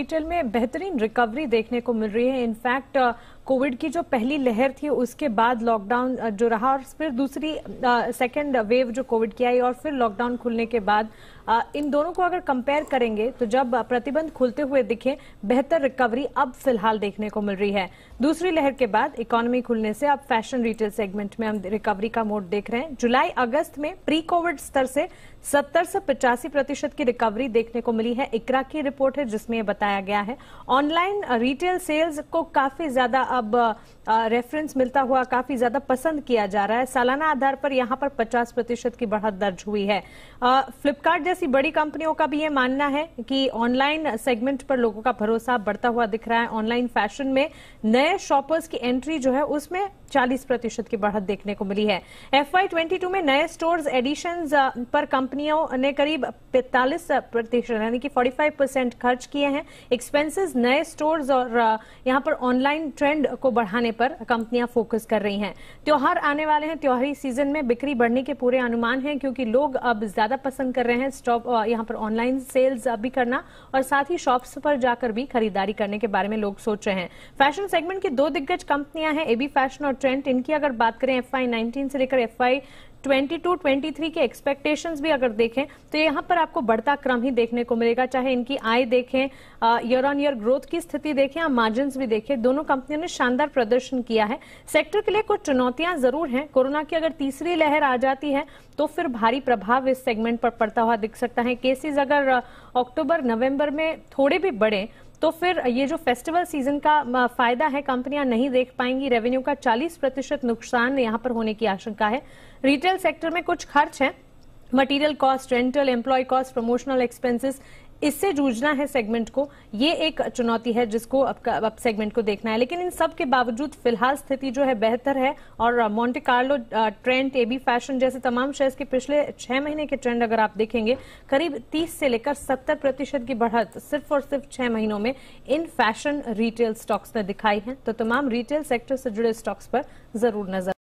retail में बेहतरीन recovery देखने को मिल रही है इनफैक्ट कोविड की जो पहली लहर थी उसके बाद लॉकडाउन जो रहा और फिर दूसरी सेकेंड वेव जो कोविड की आई और फिर लॉकडाउन खुलने के बाद आ, इन दोनों को अगर कंपेयर करेंगे तो जब प्रतिबंध खुलते हुए दिखे बेहतर रिकवरी अब फिलहाल देखने को मिल रही है दूसरी लहर के बाद इकोनॉमी खुलने से अब फैशन रिटेल सेगमेंट में हम रिकवरी का मोड देख रहे हैं जुलाई अगस्त में प्री कोविड स्तर से सत्तर से पचासी प्रतिशत की रिकवरी देखने को मिली है इकरा की रिपोर्ट है जिसमें बताया गया है ऑनलाइन रिटेल सेल्स को काफी ज्यादा अब रेफरेंस मिलता हुआ काफी ज्यादा पसंद किया जा रहा है सालाना आधार पर यहाँ पर 50 प्रतिशत की बढ़त दर्ज हुई है फ्लिपकार्ट जैसी बड़ी कंपनियों का भी ये मानना है कि ऑनलाइन सेगमेंट पर लोगों का भरोसा बढ़ता हुआ दिख रहा है ऑनलाइन फैशन में नए शॉपर्स की एंट्री जो है उसमें चालीस प्रतिशत की बढ़त देखने को मिली है एफ में नए स्टोर्स एडिशन पर कंपनियों ने करीब पैतालीस प्रतिशत यानी कि 45 परसेंट खर्च किए हैं एक्सपेंसेस नए स्टोर्स और यहाँ पर ऑनलाइन ट्रेंड को बढ़ाने पर कंपनियां फोकस कर रही हैं त्यौहार आने वाले हैं त्योहारी सीजन में बिक्री बढ़ने के पूरे अनुमान हैं क्योंकि लोग अब ज्यादा पसंद कर रहे हैं स्टॉप यहां पर ऑनलाइन सेल्स भी करना और साथ ही शॉप्स पर जाकर भी खरीदारी करने के बारे में लोग सोच रहे हैं फैशन सेगमेंट की दो दिग्गज कंपनियां हैं एबी फैशन और ट्रेंड इनकी अगर बात करें एफ नाइनटीन से लेकर एफ 22, 23 के एक्सपेक्टेशंस भी अगर देखें तो यहाँ पर आपको बढ़ता क्रम ही देखने को मिलेगा चाहे इनकी आय देखें ईयर ऑन ईयर ग्रोथ की स्थिति देखें या मार्जिन भी देखें दोनों कंपनियों ने शानदार प्रदर्शन किया है सेक्टर के लिए कुछ चुनौतियां जरूर हैं कोरोना की अगर तीसरी लहर आ जाती है तो फिर भारी प्रभाव इस सेगमेंट पर पड़ता हुआ दिख सकता है केसेज अगर अक्टूबर नवम्बर में थोड़े भी बढ़े तो फिर ये जो फेस्टिवल सीजन का फायदा है कंपनियां नहीं देख पाएंगी रेवेन्यू का 40 प्रतिशत नुकसान यहां पर होने की आशंका है रिटेल सेक्टर में कुछ खर्च है material cost rental employ cost promotional expenses इससे जूझना है सेगमेंट को ये एक चुनौती है जिसको अब, अब सेगमेंट को देखना है लेकिन इन सब के बावजूद फिलहाल स्थिति जो है बेहतर है और Monte Carlo trend AB fashion जैसे तमाम शेयर्स के पिछले छह महीने के ट्रेंड अगर आप देखेंगे करीब तीस से लेकर सत्तर प्रतिशत की बढ़त सिर्फ और सिर्फ छह महीनों में इन फैशन रिटेल स्टॉक्स ने दिखाई है तो तमाम रिटेल सेक्टर से जुड़े स्टॉक्स पर जरूर नजर